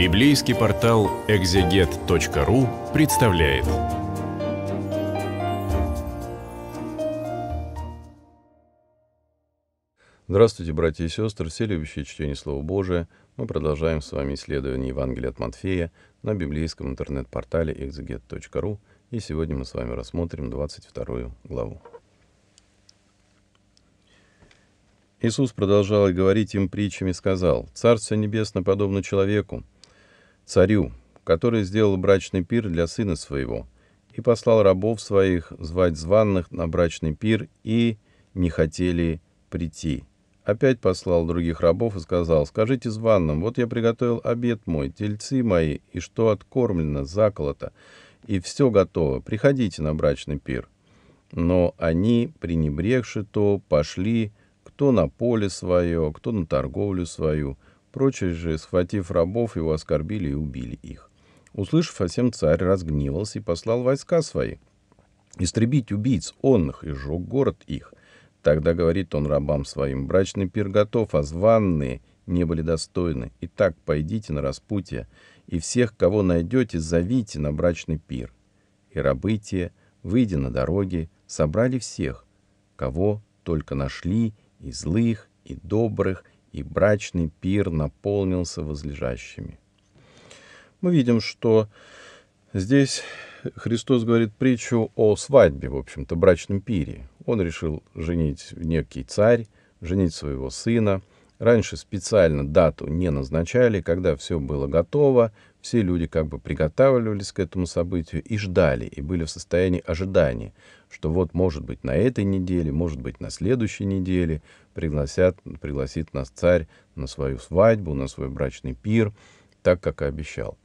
Библейский портал экзегет.ру представляет. Здравствуйте, братья и сестры, все любящие чтение Слова Божия. Мы продолжаем с вами исследование Евангелия от Матфея на библейском интернет-портале экзегет.ру. И сегодня мы с вами рассмотрим 22 главу. Иисус продолжал говорить им притчами и сказал, «Царство небесно подобно человеку, царю, который сделал брачный пир для сына своего, и послал рабов своих звать званных на брачный пир, и не хотели прийти. Опять послал других рабов и сказал, «Скажите званным, вот я приготовил обед мой, тельцы мои, и что откормлено, заколото, и все готово, приходите на брачный пир». Но они, пренебрегши то, пошли, кто на поле свое, кто на торговлю свою, Прочие же, схватив рабов, его оскорбили и убили их. Услышав о всем, царь разгневался и послал войска свои. Истребить убийц онных и сжег город их. Тогда говорит он рабам своим, брачный пир готов, а званные не были достойны. Итак, пойдите на распутье, и всех, кого найдете, зовите на брачный пир. И рабы те, выйдя на дороги, собрали всех, кого только нашли, и злых, и добрых, и брачный пир наполнился возлежащими. Мы видим, что здесь Христос говорит притчу о свадьбе, в общем-то, брачном пире. Он решил женить некий царь, женить своего сына – Раньше специально дату не назначали, когда все было готово, все люди как бы приготавливались к этому событию и ждали, и были в состоянии ожидания, что вот, может быть, на этой неделе, может быть, на следующей неделе пригласят, пригласит нас царь на свою свадьбу, на свой брачный пир, так, как и обещал.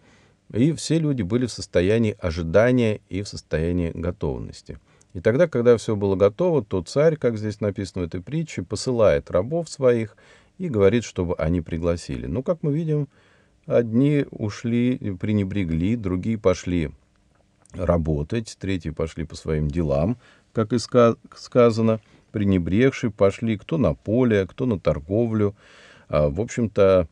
И все люди были в состоянии ожидания и в состоянии готовности. И тогда, когда все было готово, то царь, как здесь написано в этой притче, посылает рабов своих, и говорит, чтобы они пригласили. Ну, как мы видим, одни ушли, пренебрегли, другие пошли работать, третьи пошли по своим делам, как и сказано, пренебрегшие пошли кто на поле, кто на торговлю. А, в общем-то,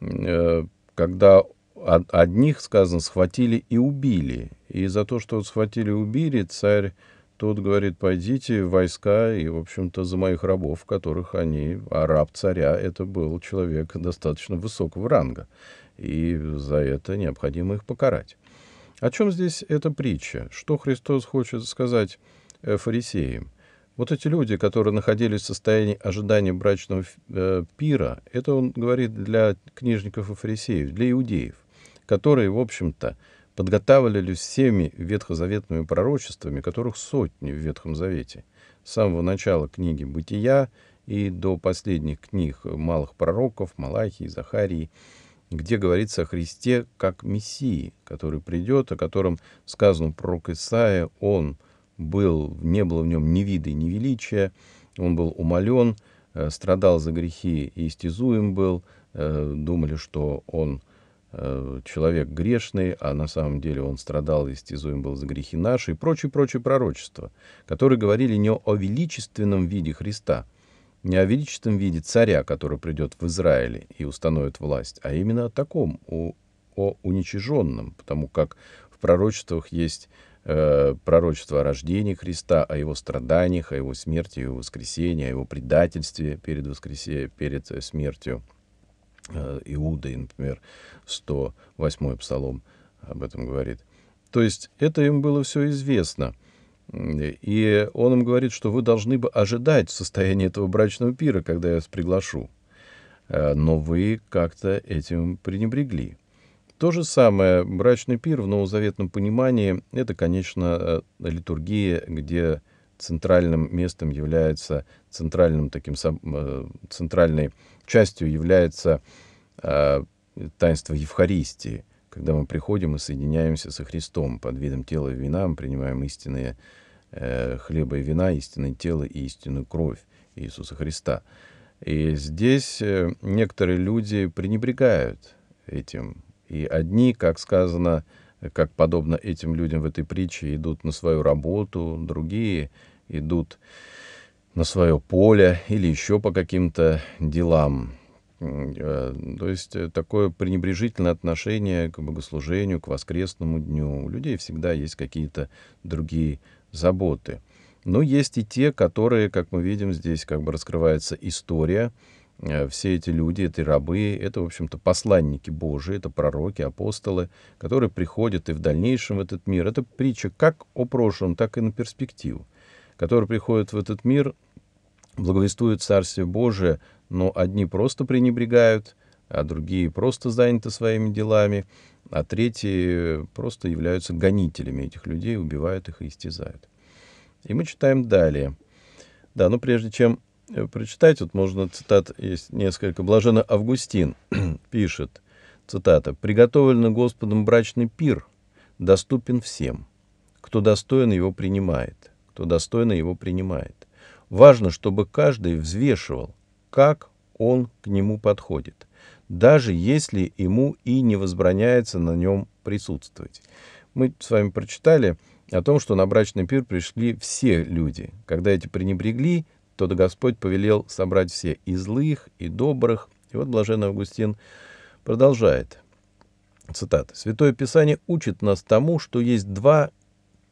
э, когда одних, сказано, схватили и убили, и за то, что схватили и убили, царь тот говорит, пойдите в войска, и, в общем-то, за моих рабов, которых они, араб царя, это был человек достаточно высокого ранга, и за это необходимо их покарать. О чем здесь эта притча? Что Христос хочет сказать э, фарисеям? Вот эти люди, которые находились в состоянии ожидания брачного э, пира, это он говорит для книжников и фарисеев, для иудеев, которые, в общем-то, подготавливались всеми ветхозаветными пророчествами, которых сотни в Ветхом Завете. С самого начала книги «Бытия» и до последних книг малых пророков, Малахии, Захарии, где говорится о Христе как Мессии, который придет, о котором сказано пророк Исаия, он был, не было в нем ни вида, ни величия, он был умолен, э, страдал за грехи и истязуем был, э, думали, что он Э, человек грешный, а на самом деле он страдал и стезуем был за грехи наши, и прочее-прочее пророчества, которые говорили не о величественном виде Христа, не о величественном виде царя, который придет в Израиле и установит власть, а именно о таком, о, о уничиженном, потому как в пророчествах есть э, пророчество о рождении Христа, о его страданиях, о его смерти, о его воскресении, о его предательстве перед, воскресе... перед э, смертью – Э, Иуды, например, 108-й псалом об этом говорит. То есть это им было все известно. И он им говорит, что вы должны бы ожидать состояния этого брачного пира, когда я вас приглашу. Э, но вы как-то этим пренебрегли. То же самое, брачный пир в новозаветном понимании — это, конечно, э, литургия, где центральным местом является, центральным таким, э, центральной частью является э, таинство Евхаристии, когда мы приходим и соединяемся со Христом под видом тела и вина, мы принимаем истинные э, хлеба и вина, истинное тело и истинную кровь Иисуса Христа. И здесь э, некоторые люди пренебрегают этим. И одни, как сказано, как подобно этим людям в этой притче, идут на свою работу, другие идут на свое поле или еще по каким-то делам. Э, то есть э, такое пренебрежительное отношение к богослужению, к воскресному дню. У людей всегда есть какие-то другие заботы. Но есть и те, которые, как мы видим, здесь как бы раскрывается история, Э, все эти люди, это рабы, это, в общем-то, посланники Божии, это пророки, апостолы, которые приходят и в дальнейшем в этот мир. Это притча как о прошлом, так и на перспективу, которые приходят в этот мир, благовествуют Царствие Божие, но одни просто пренебрегают, а другие просто заняты своими делами, а третьи просто являются гонителями этих людей, убивают их и истязают. И мы читаем далее. Да, но прежде чем Э, прочитать. Вот можно цитат, есть несколько. Блаженно Августин пишет, цитата, приготовленный Господом брачный пир, доступен всем. Кто достойно его принимает. Кто достойно, его принимает. Важно, чтобы каждый взвешивал, как он к нему подходит, даже если ему и не возбраняется на нем присутствовать». Мы с вами прочитали о том, что на брачный пир пришли все люди. Когда эти пренебрегли тот Господь повелел собрать все и злых, и добрых. И вот блаженный Августин продолжает. Цитата. «Святое Писание учит нас тому, что есть два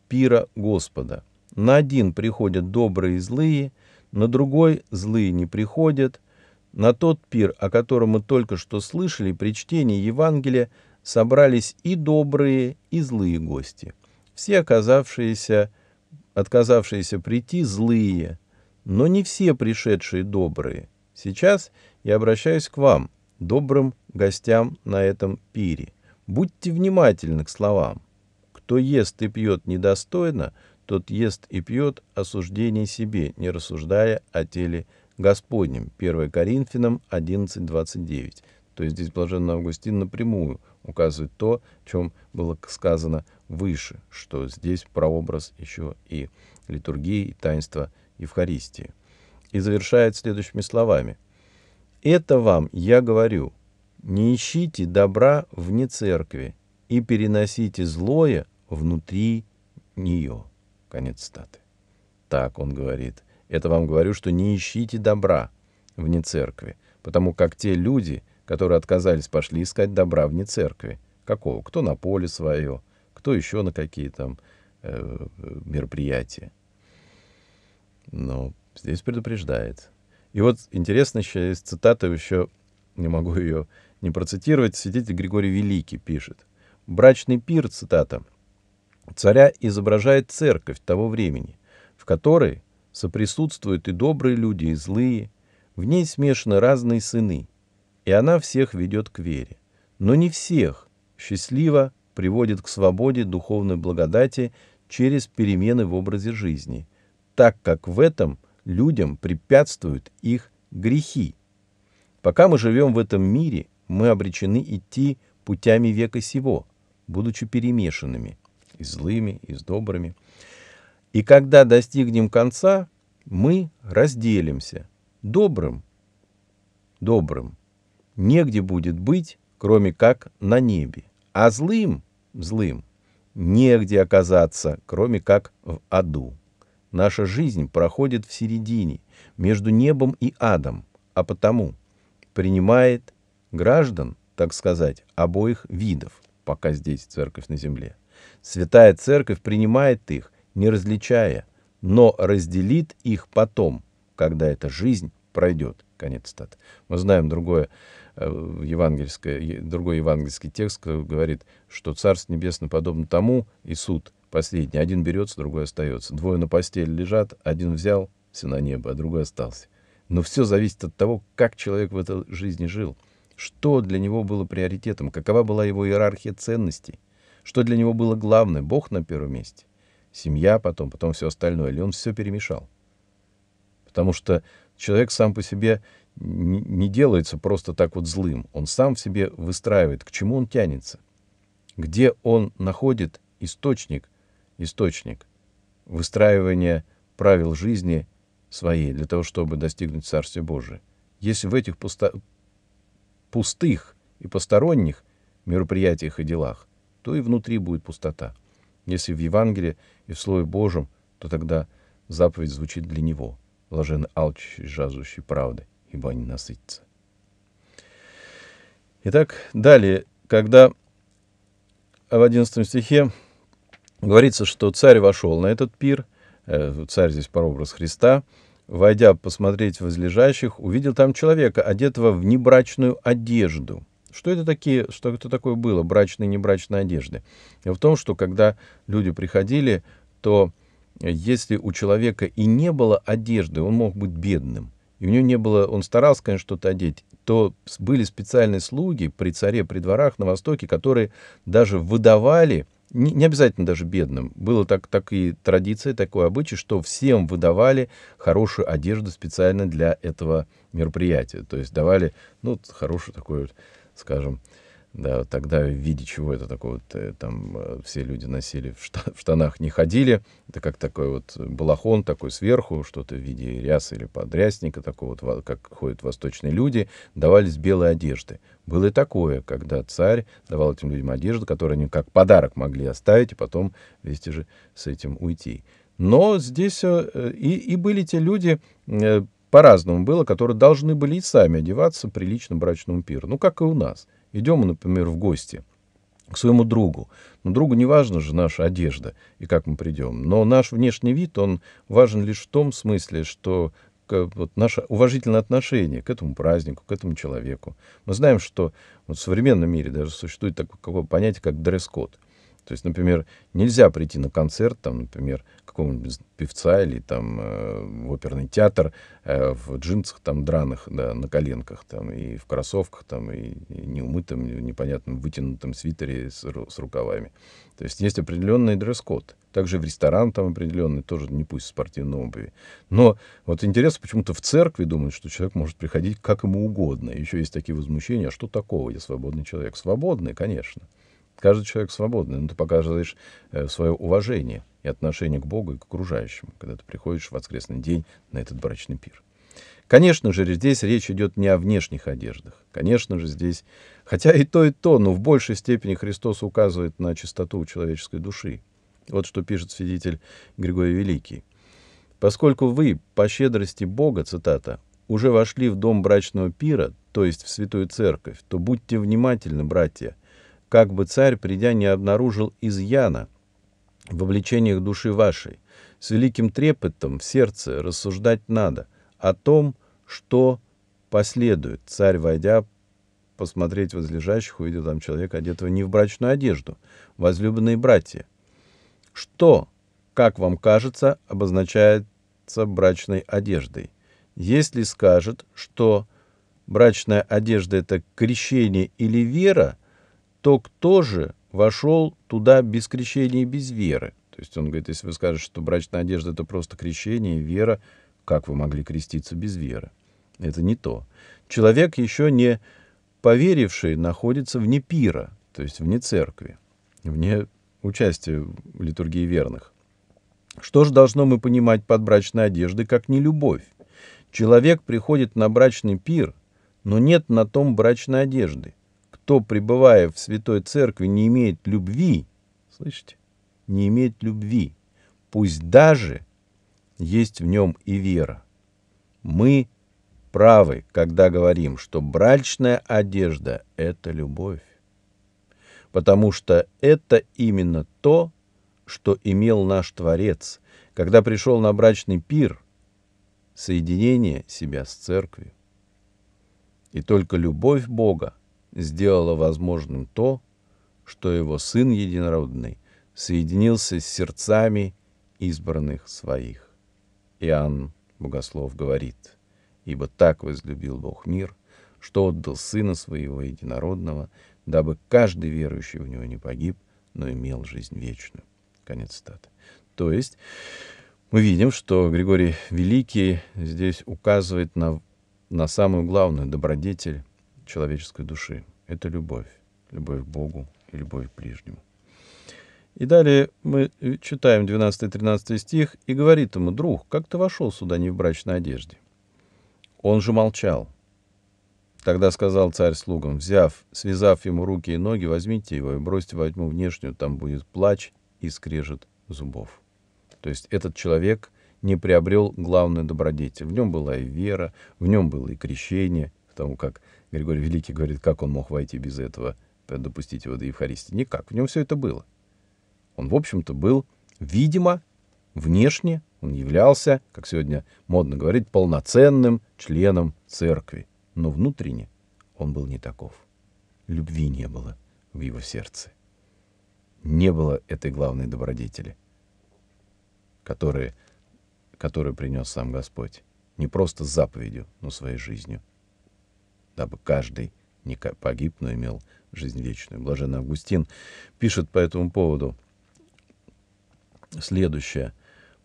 пира Господа. На один приходят добрые и злые, на другой злые не приходят. На тот пир, о котором мы только что слышали при чтении Евангелия, собрались и добрые, и злые гости. Все оказавшиеся, отказавшиеся прийти, злые, но не все пришедшие добрые. Сейчас я обращаюсь к вам, добрым гостям на этом пире. Будьте внимательны к словам. Кто ест и пьет недостойно, тот ест и пьет осуждение себе, не рассуждая о теле Господнем. 1 Коринфянам 11.29. То есть здесь Блаженный Августин напрямую указывает то, о чем было сказано выше, что здесь прообраз еще и литургии, и таинства Евхаристии. И завершает следующими словами. «Это вам я говорю, не ищите добра вне церкви и переносите злое внутри нее». Конец статы. Так он говорит. «Это вам говорю, что не ищите добра вне церкви, потому как те люди, которые отказались, пошли искать добра вне церкви. Какого? Кто на поле свое, кто еще на какие там э, мероприятия но здесь предупреждает. И вот интересно еще есть цитата, еще не могу ее не процитировать, свидетель Григорий Великий пишет. «Брачный пир, цитата, царя изображает церковь того времени, в которой соприсутствуют и добрые люди, и злые, в ней смешаны разные сыны, и она всех ведет к вере. Но не всех счастливо приводит к свободе духовной благодати через перемены в образе жизни – так как в этом людям препятствуют их грехи. Пока мы живем в этом мире, мы обречены идти путями века сего, будучи перемешанными, и злыми, и с добрыми. И когда достигнем конца, мы разделимся. Добрым, добрым, негде будет быть, кроме как на небе, а злым, злым, негде оказаться, кроме как в аду. Наша жизнь проходит в середине, между небом и адом, а потому принимает граждан, так сказать, обоих видов, пока здесь церковь на земле. Святая церковь принимает их, не различая, но разделит их потом, когда эта жизнь пройдет. Конец стат. Мы знаем другое э, евангельское, другой евангельский текст э, говорит, что Царство Небесное подобно тому, и суд – Последний. Один берется, другой остается. Двое на постели лежат, один взял, все на небо, а другой остался. Но все зависит от того, как человек в этой жизни жил, что для него было приоритетом, какова была его иерархия ценностей, что для него было главное, Бог на первом месте, семья потом, потом все остальное, или он все перемешал. Потому что человек сам по себе не делается просто так вот злым, он сам в себе выстраивает, к чему он тянется, где он находит источник – источник выстраивания правил жизни своей для того, чтобы достигнуть Царствия Божия. Если в этих пусто... пустых и посторонних мероприятиях и делах, то и внутри будет пустота. Если в Евангелии и в Слове Божьем, то тогда заповедь звучит для него. Блажен алчущий, жаждущий правды, ибо они насытятся. Итак, далее, когда в 11 стихе Говорится, что царь вошел на этот пир, э, царь здесь по прообраз Христа, войдя посмотреть возлежащих, увидел там человека, одетого в небрачную одежду. Что это такие, что это такое было, брачные и небрачные одежды? в том, что когда люди приходили, то э, если у человека и не было одежды, он мог быть бедным, и у него не было, он старался, конечно, что-то одеть, то были специальные слуги при царе, при дворах на Востоке, которые даже выдавали – не, не обязательно даже бедным. Было так, так и традиция, такой обычай, что всем выдавали хорошую одежду специально для этого мероприятия. То есть давали ну, хорошую такую, скажем, да, тогда в виде чего это такое вот, э, там э, все люди носили, в штанах не ходили. Это как такой вот балахон такой сверху, что-то в виде ряса или подрясника, такого вот, как ходят восточные люди, давались белые одежды. Было и такое, когда царь давал этим людям одежду, которую они как подарок могли оставить, и потом вместе же с этим уйти. Но здесь э, и, и были те люди, по-разному было, которые должны были и сами одеваться прилично брачному пиру. Ну, как и у нас. Идем, например, в гости к своему другу. Но другу не важно же наша одежда и как мы придем. Но наш внешний вид, он важен лишь в том смысле, что вот, наше уважительное отношение к этому празднику, к этому человеку. Мы знаем, что вот в современном мире даже существует такое понятие, как дресс-код. То есть, например, нельзя прийти на концерт, там, например, какого-нибудь певца или там э, в оперный театр э, в джинсах там драных, да, на коленках там и в кроссовках там и, и неумытом, непонятном вытянутом свитере с, с рукавами. То есть есть определенный дресс-код. Также в ресторан там определенный, тоже не пусть в спортивной обуви. Но вот интересно, почему-то в церкви думают, что человек может приходить как ему угодно. еще есть такие возмущения, «А что такого, я свободный человек? Свободный, конечно. Каждый человек свободный, но ты показываешь э, свое уважение и отношение к Богу и к окружающему, когда ты приходишь в воскресный день на этот брачный пир. Конечно же, здесь речь идет не о внешних одеждах. Конечно же, здесь, хотя и то, и то, но в большей степени Христос указывает на чистоту человеческой души. Вот что пишет свидетель Григорий Великий. «Поскольку вы, по щедрости Бога, цитата, уже вошли в дом брачного пира, то есть в святую церковь, то будьте внимательны, братья, как бы царь, придя, не обнаружил изъяна, в обличениях души вашей. С великим трепетом в сердце рассуждать надо о том, что последует. Царь, войдя, посмотреть возлежащих, увидел там человека, одетого не в брачную одежду. Возлюбленные братья. Что, как вам кажется, обозначается брачной одеждой? Если скажет, что брачная одежда – это крещение или вера, то кто же вошел туда без крещения и без веры. То есть он говорит, если вы скажете, что брачная одежда — это просто крещение и вера, как вы могли креститься без веры? Это не то. Человек, еще не поверивший, находится вне пира, то есть вне церкви, вне участия в литургии верных. Что же должно мы понимать под брачной одеждой, как не любовь? Человек приходит на брачный пир, но нет на том брачной одежды кто, пребывая в Святой Церкви, не имеет любви, слышите, не имеет любви, пусть даже есть в нем и вера. Мы правы, когда говорим, что брачная одежда – это любовь, потому что это именно то, что имел наш Творец, когда пришел на брачный пир – соединение себя с Церковью. И только любовь Бога сделало возможным то, что его Сын Единородный соединился с сердцами избранных своих. Иоанн Богослов говорит, «Ибо так возлюбил Бог мир, что отдал Сына Своего Единородного, дабы каждый верующий в Него не погиб, но имел жизнь вечную». Конец цитаты. То есть мы видим, что Григорий Великий здесь указывает на, на самую главную добродетель человеческой души. Это любовь. Любовь к Богу и любовь к ближнему. И далее мы читаем 12-13 стих, и говорит ему, «Друг, как ты вошел сюда не в брачной одежде?» Он же молчал. Тогда сказал царь слугам, взяв, связав ему руки и ноги, возьмите его и бросьте во тьму внешнюю, там будет плач и скрежет зубов. То есть этот человек не приобрел главную добродетель. В нем была и вера, в нем было и крещение, потому как Григорий Великий говорит, как он мог войти без этого, допустить его до Евхаристии? Никак, в нем все это было. Он, в общем-то, был, видимо, внешне, он являлся, как сегодня модно говорить, полноценным членом церкви. Но внутренне он был не таков. Любви не было в его сердце. Не было этой главной добродетели, которую, которую принес сам Господь. Не просто заповедью, но своей жизнью дабы каждый не погиб, но имел жизнь вечную. Блаженный Августин пишет по этому поводу следующее.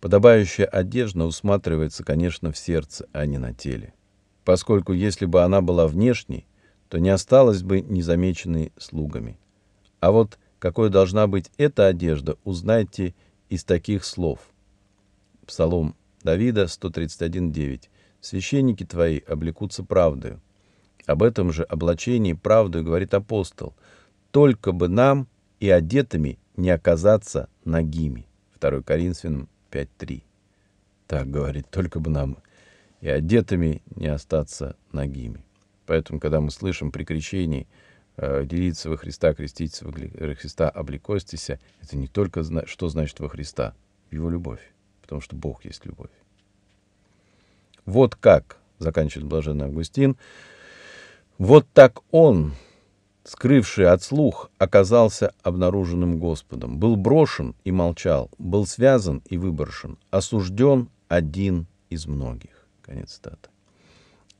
Подобающая одежда усматривается, конечно, в сердце, а не на теле. Поскольку если бы она была внешней, то не осталась бы незамеченной слугами. А вот какой должна быть эта одежда, узнайте из таких слов. Псалом Давида 131.9. «Священники твои облекутся правдою, об этом же облачении правду говорит апостол. «Только бы нам и одетыми не оказаться нагими». 2 Коринфянам 5.3. Так говорит, только бы нам и одетыми не остаться нагими. Поэтому, когда мы слышим при крещении э, «делиться во Христа, креститься во Христа, облекостися», это не только что значит во Христа, его любовь, потому что Бог есть любовь. Вот как, заканчивает блаженный Августин, вот так он, скрывший от слух, оказался обнаруженным Господом, был брошен и молчал, был связан и выброшен, осужден один из многих. Конец цитаты.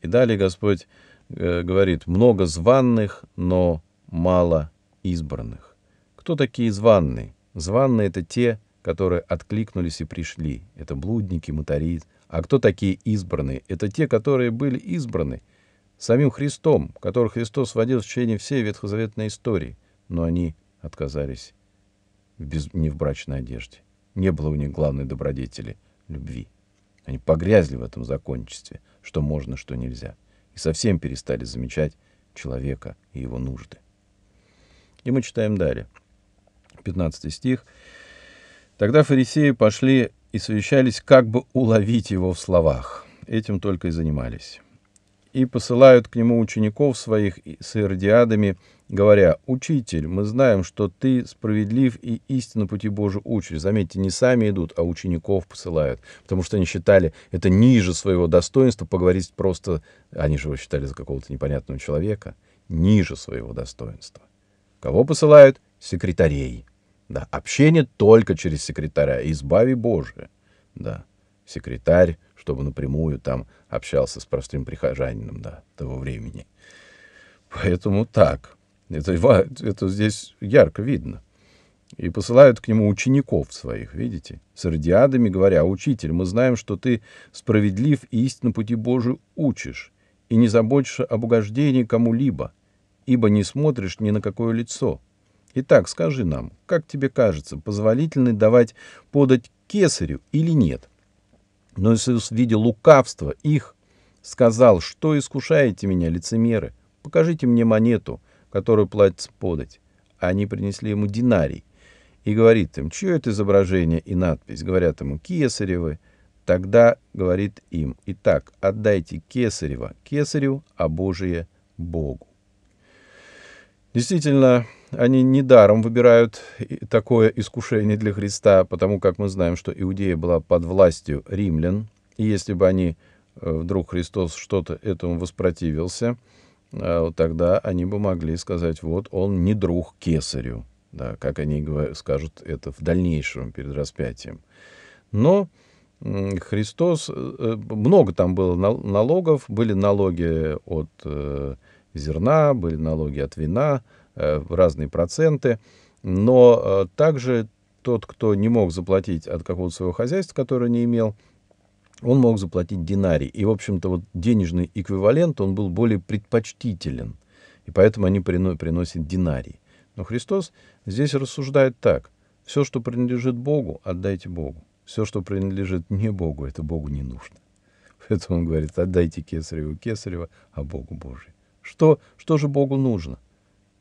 И далее Господь э, говорит, много званных, но мало избранных. Кто такие званные? Званные — это те, которые откликнулись и пришли. Это блудники, мутари. А кто такие избранные? Это те, которые были избраны — самим Христом, который Христос водил в течение всей ветхозаветной истории, но они отказались в без... не в брачной одежде. Не было у них главной добродетели — любви. Они погрязли в этом закончестве, что можно, что нельзя, и совсем перестали замечать человека и его нужды. И мы читаем далее. 15 стих. «Тогда фарисеи пошли и совещались, как бы уловить его в словах. Этим только и занимались и посылают к нему учеников своих с иродиадами, говоря, «Учитель, мы знаем, что ты справедлив и истинно пути Божию учишь». Заметьте, не сами идут, а учеников посылают, потому что они считали это ниже своего достоинства поговорить просто, они же его считали за какого-то непонятного человека, ниже своего достоинства. Кого посылают? Секретарей. Да, общение только через секретаря, избави Божие. Да, секретарь чтобы напрямую там общался с простым прихожанином да, того времени. Поэтому так. Это, это здесь ярко видно. И посылают к нему учеников своих, видите, с радиадами, говоря, «Учитель, мы знаем, что ты справедлив и истинно пути Божию учишь, и не заботишься об угождении кому-либо, ибо не смотришь ни на какое лицо. Итак, скажи нам, как тебе кажется, позволительно давать подать кесарю или нет?» Но Иисус, видя лукавство их, сказал, что искушаете меня, лицемеры, покажите мне монету, которую платится подать. они принесли ему динарий. И говорит им, чье это изображение и надпись? Говорят ему, кесаревы. Тогда говорит им, итак, отдайте кесарева кесарю, а Божие Богу. Действительно, они недаром выбирают такое искушение для Христа, потому как мы знаем, что Иудея была под властью римлян, и если бы они, э, вдруг Христос что-то этому воспротивился, э, тогда они бы могли сказать, вот он не друг кесарю, да, как они скажут это в дальнейшем перед распятием. Но Христос, э, много там было налогов, были налоги от зерна, были налоги от вина, Э, разные проценты. Но э, также тот, кто не мог заплатить от какого-то своего хозяйства, которое не имел, он мог заплатить динарий. И, в общем-то, вот денежный эквивалент, он был более предпочтителен. И поэтому они приносят динарий. Но Христос здесь рассуждает так. Все, что принадлежит Богу, отдайте Богу. Все, что принадлежит не Богу, это Богу не нужно. Поэтому он говорит, отдайте кесареву кесарева, а Богу Божий. Что, что же Богу нужно?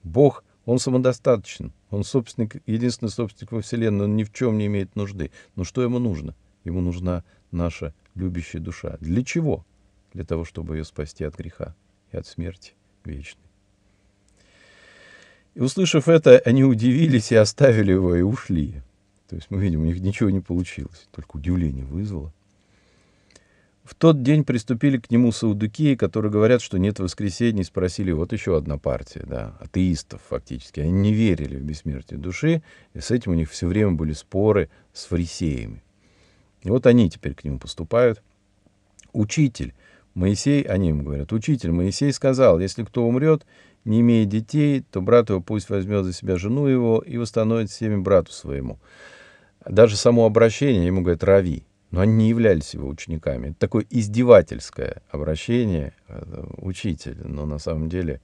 Бог, он самодостаточен, он собственник, единственный собственник во Вселенной, он ни в чем не имеет нужды. Но что ему нужно? Ему нужна наша любящая душа. Для чего? Для того, чтобы ее спасти от греха и от смерти вечной. И услышав это, они удивились и оставили его, и ушли. То есть мы видим, у них ничего не получилось, только удивление вызвало. В тот день приступили к нему саудукии, которые говорят, что нет воскресений, спросили, вот еще одна партия, да, атеистов фактически. Они не верили в бессмертие души, и с этим у них все время были споры с фарисеями. И вот они теперь к нему поступают. Учитель Моисей, они ему говорят, учитель Моисей сказал, если кто умрет, не имея детей, то брат его пусть возьмет за себя жену его и восстановит семя брату своему. Даже само обращение ему говорят «рави», но они не являлись его учениками. Это такое издевательское обращение э, учитель, но на самом деле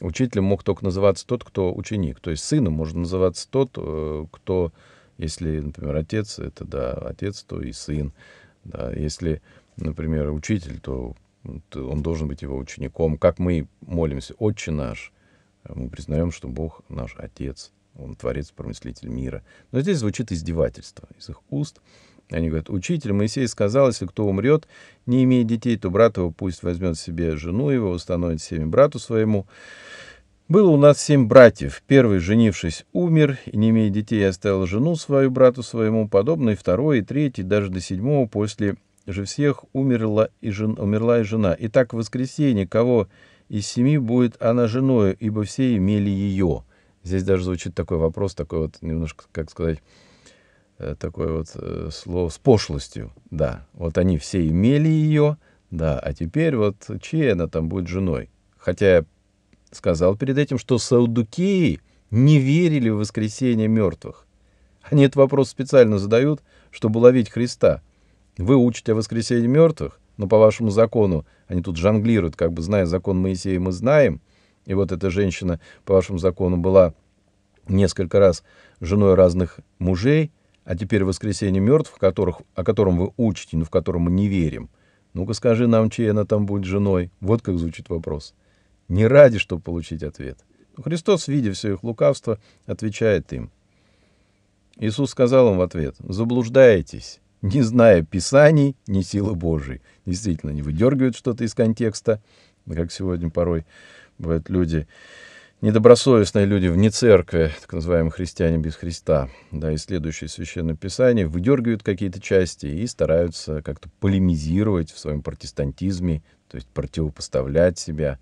учителем мог только называться тот, кто ученик. То есть сыном можно называться тот, э, кто, если, например, отец, это да, отец, то и сын. Да. Если, например, учитель, то он должен быть его учеником. Как мы молимся, Отче наш, э, мы признаем, что Бог наш Отец, Он Творец, Промыслитель мира. Но здесь звучит издевательство из их уст. Они говорят, учитель, Моисей сказал, если кто умрет, не имея детей, то брат его пусть возьмет себе жену его, установит семя брату своему. Было у нас семь братьев. Первый, женившись, умер, и не имея детей, оставил жену свою брату своему, подобный второй и третий, даже до седьмого после же всех умерла и, жен, умерла и жена. И так в воскресенье кого из семи будет она женою, ибо все имели ее. Здесь даже звучит такой вопрос, такой вот немножко, как сказать, Э, такое вот э, слово с пошлостью, да. Вот они все имели ее, да, а теперь вот чья она там будет женой? Хотя я сказал перед этим, что саудукеи не верили в воскресение мертвых. Они этот вопрос специально задают, чтобы ловить Христа. Вы учите о воскресении мертвых, но по вашему закону они тут жонглируют, как бы зная закон Моисея, мы знаем. И вот эта женщина по вашему закону была несколько раз женой разных мужей – а теперь воскресенье мертвых, которых, о котором вы учите, но в котором мы не верим. Ну-ка скажи нам, чьей она там будет женой. Вот как звучит вопрос. Не ради, чтобы получить ответ. Но Христос, видя все их лукавство, отвечает им. Иисус сказал им в ответ, «Заблуждаетесь, не зная Писаний, не силы Божией». Действительно, они выдергивают что-то из контекста, как сегодня порой бывают люди недобросовестные люди вне церкви, так называемые христиане без Христа, да, исследующие Священное Писание, выдергивают какие-то части и стараются как-то полемизировать в своем протестантизме, то есть противопоставлять себя.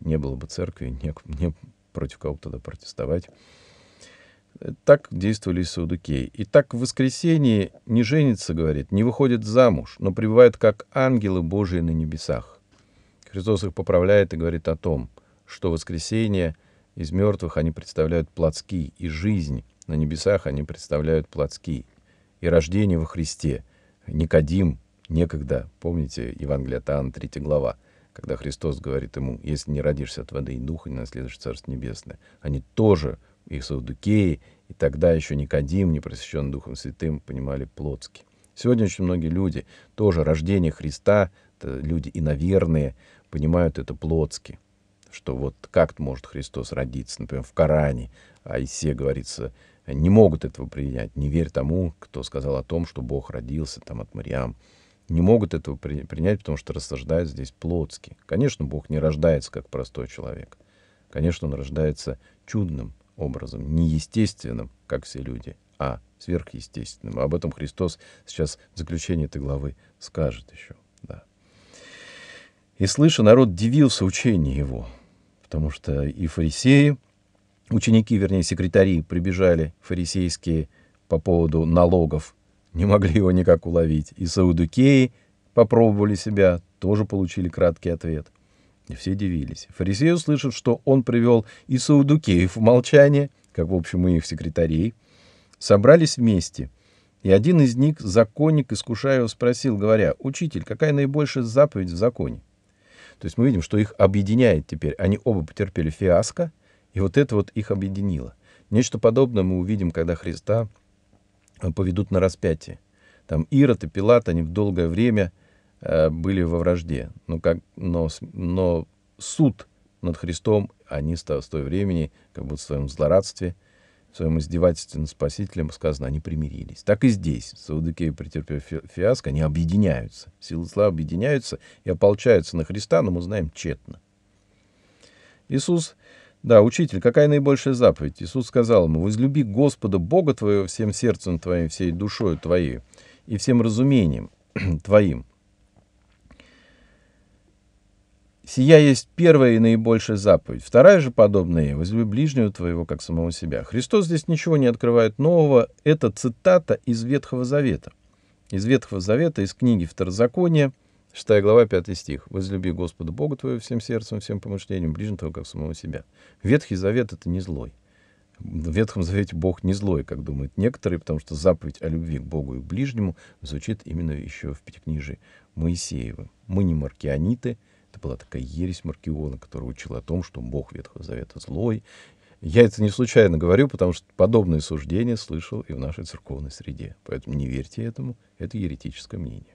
Не было бы церкви, не, не против кого тогда протестовать. Э, так действовали и саудукеи. И так в воскресенье не женится, говорит, не выходит замуж, но пребывает как ангелы Божии на небесах. Христос их поправляет и говорит о том, что воскресенье — из мертвых они представляют плотски и жизнь на небесах они представляют плотски И рождение во Христе, Никодим, некогда, помните Евангелие от 3 глава, когда Христос говорит ему, если не родишься от воды и духа, не наследуешь Царство Небесное. Они тоже, и саудукеи, и тогда еще Никодим, не просвящен Духом Святым, понимали плотски. Сегодня очень многие люди, тоже рождение Христа, люди иноверные, понимают это плотски – что вот как может Христос родиться, например, в Коране, о а Исе говорится, не могут этого принять, не верь тому, кто сказал о том, что Бог родился там от Мариам. Не могут этого при, принять, потому что рассуждают здесь плотски. Конечно, Бог не рождается как простой человек. Конечно, он рождается чудным образом, неестественным, как все люди, а сверхъестественным. Об этом Христос сейчас в заключении этой главы скажет еще. И, слыша, народ дивился учению его, потому что и фарисеи, ученики, вернее, секретари, прибежали фарисейские по поводу налогов, не могли его никак уловить. И саудукеи попробовали себя, тоже получили краткий ответ. И все дивились. Фарисеи, услышав, что он привел и саудукеев в молчание, как, в общем, и их секретарей, собрались вместе. И один из них, законник, искушая его, спросил, говоря, «Учитель, какая наибольшая заповедь в законе?» То есть мы видим, что их объединяет теперь. Они оба потерпели фиаско, и вот это вот их объединило. Нечто подобное мы увидим, когда Христа э, поведут на распятие. Там Ирод и Пилат, они в долгое время э, были во вражде. Но, как, но, но суд над Христом они с того времени, как будто в своем злорадстве – в своем издевательстве над спасителем сказано, они примирились. Так и здесь, саудыкеи, претерпев фиаско, они объединяются. Силы зла объединяются и ополчаются на Христа, но мы знаем тщетно. Иисус, да, учитель, какая наибольшая заповедь? Иисус сказал ему, возлюби Господа Бога твоего всем сердцем твоим, всей душою твоей и всем разумением твоим, Сия есть первая и наибольшая заповедь. Вторая же подобная – возлюби ближнего твоего, как самого себя. Христос здесь ничего не открывает нового. Это цитата из Ветхого Завета. Из Ветхого Завета, из книги Второзакония, 6 глава, 5 стих. «Возлюби Господа Бога твоего всем сердцем, всем помышлением, ближнего твоего, как самого себя». Ветхий Завет – это не злой. В Ветхом Завете Бог не злой, как думают некоторые, потому что заповедь о любви к Богу и к ближнему звучит именно еще в Пятикнижии Моисеева. Мы не маркианиты – это была такая ересь Маркиона, которая учила о том, что Бог Ветхого Завета злой. Я это не случайно говорю, потому что подобные суждения слышал и в нашей церковной среде. Поэтому не верьте этому, это еретическое мнение.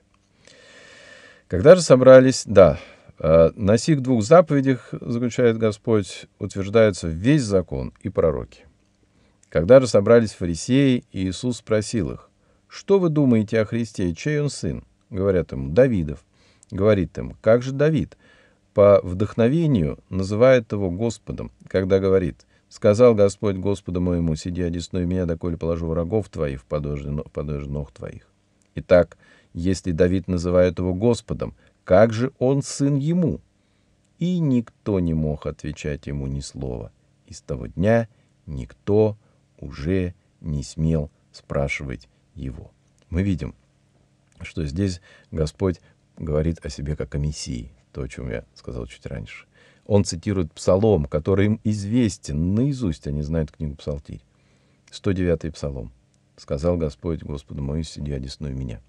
Когда же собрались, да, а, на сих двух заповедях, заключает Господь, утверждается весь закон и пророки. Когда же собрались фарисеи, Иисус спросил их, «Что вы думаете о Христе, чей он сын?» Говорят ему, «Давидов». Говорит им, «Как же Давид, по вдохновению называет его Господом, когда говорит «Сказал Господь Господу моему, сиди одесную меня, доколе положу врагов твоих в подошве, в подошве ног твоих». Итак, если Давид называет его Господом, как же он сын ему? И никто не мог отвечать ему ни слова. И с того дня никто уже не смел спрашивать его. Мы видим, что здесь Господь говорит о себе как о Мессии, то, о чем я сказал чуть раньше. Он цитирует псалом, который им известен наизусть, они знают книгу Псалтирь. 109-й псалом. «Сказал Господь Господу мою, сиди одесную меня».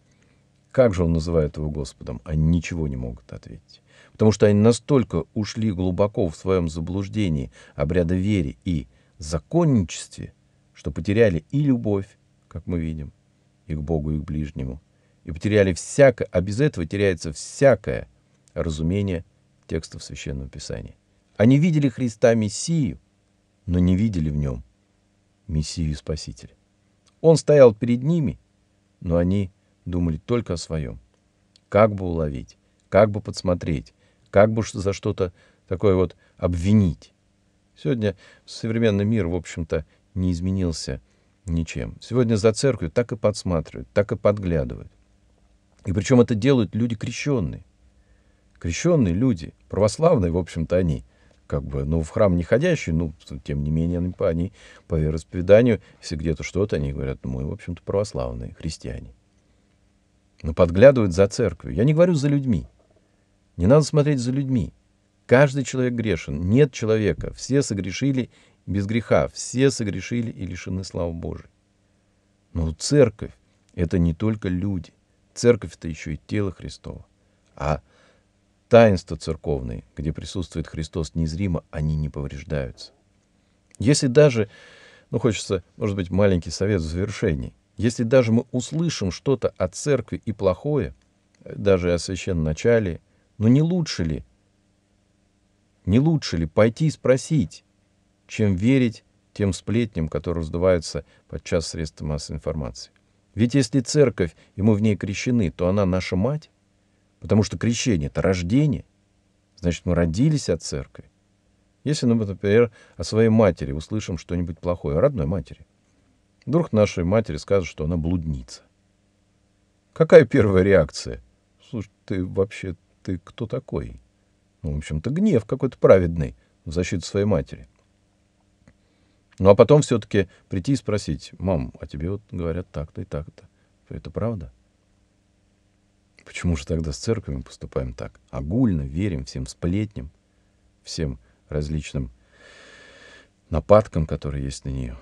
Как же он называет его Господом? Они ничего не могут ответить. Потому что они настолько ушли глубоко в своем заблуждении, обряда вере и законничестве, что потеряли и любовь, как мы видим, и к Богу, и к ближнему, и потеряли всякое, а без этого теряется всякое разумения текстов Священного Писания. Они видели Христа Мессию, но не видели в нем Мессию Спасителя. Он стоял перед ними, но они думали только о своем. Как бы уловить, как бы подсмотреть, как бы за что-то такое вот обвинить. Сегодня современный мир, в общем-то, не изменился ничем. Сегодня за церковью так и подсматривают, так и подглядывают. И причем это делают люди крещенные крещенные люди, православные, в общем-то, они, как бы, ну, в храм не ходящие, ну, тем не менее, они, они по вероисповеданию, если где-то что-то, они говорят, ну мы, в общем-то, православные, христиане. Но подглядывают за церковью. Я не говорю за людьми. Не надо смотреть за людьми. Каждый человек грешен. Нет человека. Все согрешили без греха. Все согрешили и лишены славы Божией. Но церковь — это не только люди. Церковь — это еще и тело Христово, А Таинства церковные, где присутствует Христос незримо, они не повреждаются. Если даже, ну хочется, может быть, маленький совет в завершении, если даже мы услышим что-то о церкви и плохое, даже о священном начале, но ну, не лучше ли, не лучше ли пойти и спросить, чем верить тем сплетням, которые раздуваются подчас средств массовой информации? Ведь если церковь, и мы в ней крещены, то она наша мать, Потому что крещение — это рождение. Значит, мы родились от церкви. Если мы, ну, например, о своей матери услышим что-нибудь плохое, о родной матери, вдруг нашей матери скажут, что она блудница. Какая первая реакция? Слушай, ты вообще, ты кто такой? Ну, в общем-то, гнев какой-то праведный в защиту своей матери. Ну, а потом все-таки прийти и спросить, мам, а тебе вот говорят так-то и так-то. Это правда? — Почему же тогда с церковью поступаем так? Огульно верим всем сплетням, всем различным нападкам, которые есть на нее.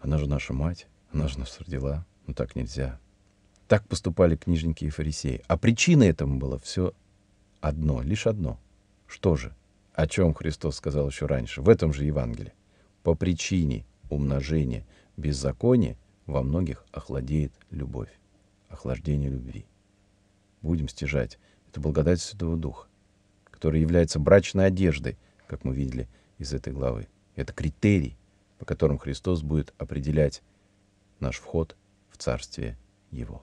Она же наша мать, она же нас родила. Но ну так нельзя. Так поступали книжники и фарисеи. А причина этому было все одно, лишь одно. Что же? О чем Христос сказал еще раньше, в этом же Евангелии. По причине умножения беззакония во многих охладеет любовь, охлаждение любви будем стяжать. Это благодать Святого Духа, которая является брачной одеждой, как мы видели из этой главы. Это критерий, по которым Христос будет определять наш вход в Царствие Его.